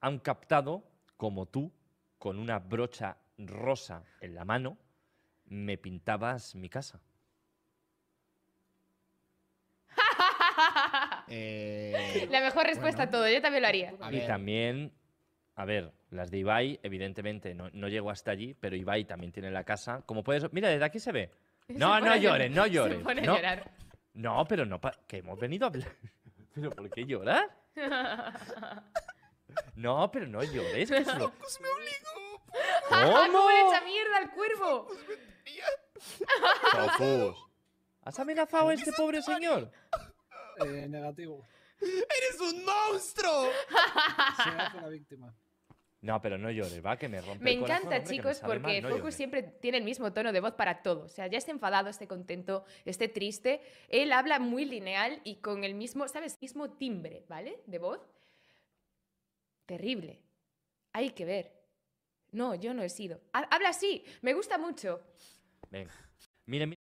han captado como tú, con una brocha rosa en la mano, me pintabas mi casa. Eh, la mejor respuesta a todo, yo también lo haría. Y también, a ver, las de Ibai, evidentemente no, llego hasta allí, pero Ibai también tiene la casa. Como puedes. Mira, desde aquí se ve. No, no llores, no llores. No, pero no, que hemos venido a hablar. ¿Pero por qué llorar? No, pero no llores, Focus me obligó. Ah, ¿Cómo le echa mierda al cuervo? Focus me Focus. ¿Has amenazado a este pobre señor? Eh, negativo. ¡Eres un monstruo! Se hace la víctima. No, pero no llores, va, que me rompe el encanta, Me encanta, chicos, porque Focus siempre tiene el mismo tono de voz para todo. O sea, ya esté enfadado, esté contento, esté triste. Él habla muy lineal y con el mismo, ¿sabes? Mismo timbre, ¿vale? De voz. Terrible. Hay que ver. No, yo no he sido. Habla así. Me gusta mucho. Venga.